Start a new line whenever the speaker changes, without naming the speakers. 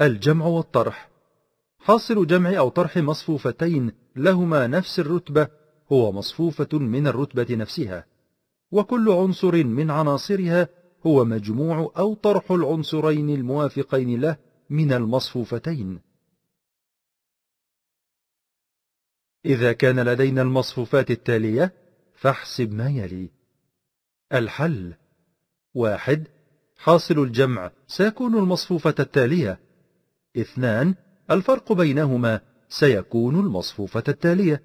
الجمع والطرح حاصل جمع أو طرح مصفوفتين لهما نفس الرتبة هو مصفوفة من الرتبة نفسها وكل عنصر من عناصرها هو مجموع أو طرح العنصرين الموافقين له من المصفوفتين إذا كان لدينا المصفوفات التالية فاحسب ما يلي الحل واحد حاصل الجمع سيكون المصفوفة التالية اثنان الفرق بينهما سيكون المصفوفة التالية